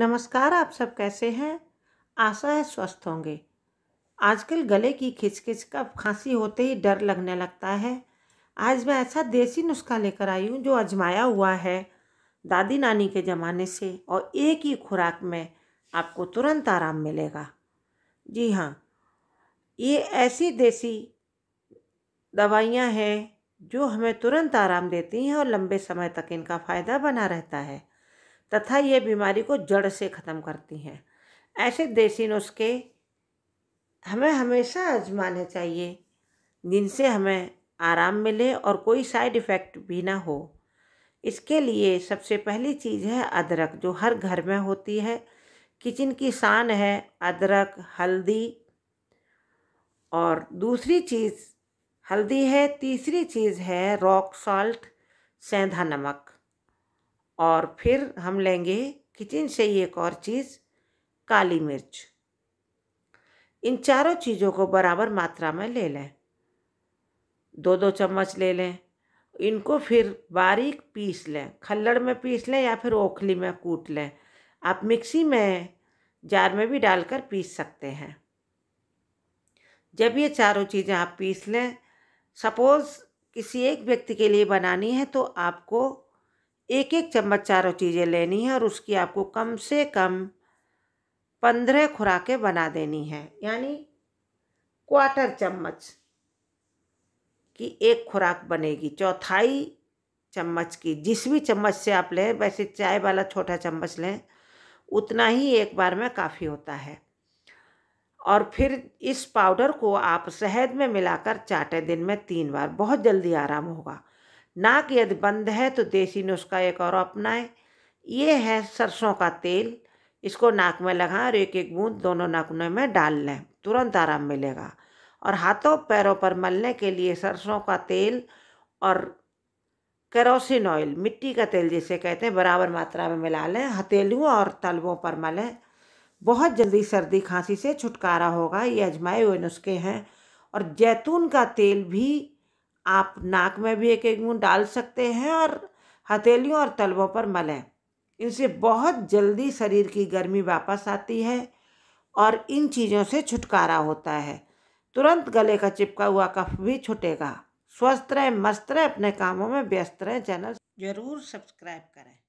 नमस्कार आप सब कैसे हैं आशा है स्वस्थ होंगे आजकल गले की खिचखिच का खांसी होते ही डर लगने लगता है आज मैं ऐसा देसी नुस्खा लेकर आई हूँ जो अजमाया हुआ है दादी नानी के ज़माने से और एक ही खुराक में आपको तुरंत आराम मिलेगा जी हाँ ये ऐसी देसी दवाइयाँ हैं जो हमें तुरंत आराम देती हैं और लंबे समय तक इनका फ़ायदा बना रहता है तथा ये बीमारी को जड़ से ख़त्म करती हैं ऐसे देसी नुस्खे हमें हमेशा आजमाने चाहिए जिनसे हमें आराम मिले और कोई साइड इफ़ेक्ट भी ना हो इसके लिए सबसे पहली चीज़ है अदरक जो हर घर में होती है किचन की शान है अदरक हल्दी और दूसरी चीज़ हल्दी है तीसरी चीज़ है रॉक सॉल्ट सेंधा नमक और फिर हम लेंगे किचन से ही एक और चीज़ काली मिर्च इन चारों चीज़ों को बराबर मात्रा में ले लें दो दो चम्मच ले लें इनको फिर बारीक पीस लें खल्लड़ में पीस लें या फिर ओखली में कूट लें आप मिक्सी में जार में भी डालकर पीस सकते हैं जब ये चारों चीज़ें आप पीस लें सपोज़ किसी एक व्यक्ति के लिए बनानी है तो आपको एक एक चम्मच चारों चीज़ें लेनी है और उसकी आपको कम से कम पंद्रह खुराकें बना देनी है यानी क्वार्टर चम्मच की एक खुराक बनेगी चौथाई चम्मच की जिस भी चम्मच से आप लें वैसे चाय वाला छोटा चम्मच लें उतना ही एक बार में काफ़ी होता है और फिर इस पाउडर को आप शहद में मिलाकर चाटें दिन में तीन बार बहुत जल्दी आराम होगा नाक यदि बंद है तो देसी नुस्खा एक और अपनाएं ये है सरसों का तेल इसको नाक में लगाएं और एक एक बूंद दोनों नाखूनों में डाल लें तुरंत आराम मिलेगा और हाथों पैरों पर मलने के लिए सरसों का तेल और केरोसिन ऑयल मिट्टी का तेल जिसे कहते हैं बराबर मात्रा में मिला लें हथेलियों और तलवों पर मलें बहुत जल्दी सर्दी खांसी से छुटकारा होगा ये अजमाए हुए नुस्खे हैं और जैतून का तेल भी आप नाक में भी एक एक बूंद डाल सकते हैं और हथेलियों और तलवों पर मलें इनसे बहुत जल्दी शरीर की गर्मी वापस आती है और इन चीज़ों से छुटकारा होता है तुरंत गले का चिपका हुआ कफ भी छुटेगा स्वस्थ रहें मस्त रहें अपने कामों में व्यस्त रहें चैनल ज़रूर सब्सक्राइब करें